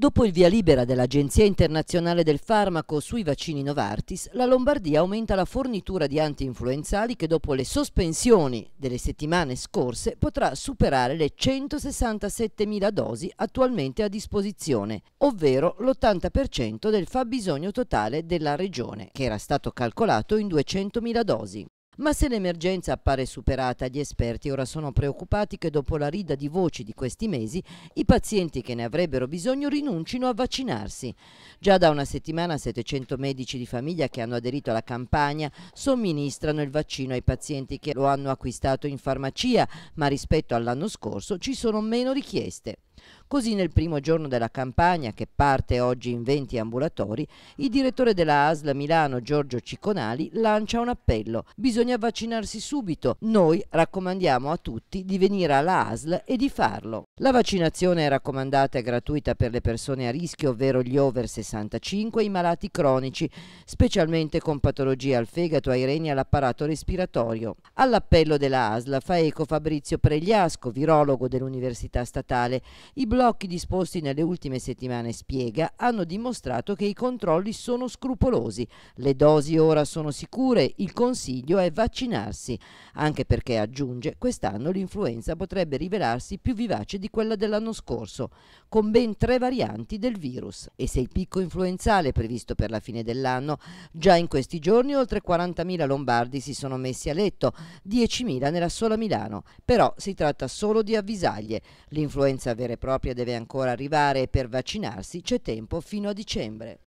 Dopo il via libera dell'Agenzia internazionale del farmaco sui vaccini Novartis, la Lombardia aumenta la fornitura di anti-influenzali che dopo le sospensioni delle settimane scorse potrà superare le 167.000 dosi attualmente a disposizione, ovvero l'80% del fabbisogno totale della regione, che era stato calcolato in 200.000 dosi. Ma se l'emergenza appare superata, gli esperti ora sono preoccupati che dopo la rida di voci di questi mesi i pazienti che ne avrebbero bisogno rinuncino a vaccinarsi. Già da una settimana 700 medici di famiglia che hanno aderito alla campagna somministrano il vaccino ai pazienti che lo hanno acquistato in farmacia, ma rispetto all'anno scorso ci sono meno richieste. Così nel primo giorno della campagna, che parte oggi in 20 ambulatori, il direttore della ASL Milano Giorgio Cicconali lancia un appello. Bisogna vaccinarsi subito. Noi raccomandiamo a tutti di venire alla ASL e di farlo. La vaccinazione è raccomandata e gratuita per le persone a rischio, ovvero gli over 65 e i malati cronici, specialmente con patologie al fegato, ai reni e all'apparato respiratorio. All'appello della ASL fa eco Fabrizio Pregliasco, virologo dell'Università Statale. I blocchi disposti nelle ultime settimane, spiega, hanno dimostrato che i controlli sono scrupolosi, le dosi ora sono sicure, il consiglio è vaccinarsi, anche perché, aggiunge, quest'anno l'influenza potrebbe rivelarsi più vivace di quella dell'anno scorso, con ben tre varianti del virus. E se il picco influenzale è previsto per la fine dell'anno, già in questi giorni oltre 40.000 lombardi si sono messi a letto, 10.000 nella sola Milano. Però si tratta solo di avvisaglie. L'influenza vera e propria deve ancora arrivare e per vaccinarsi c'è tempo fino a dicembre.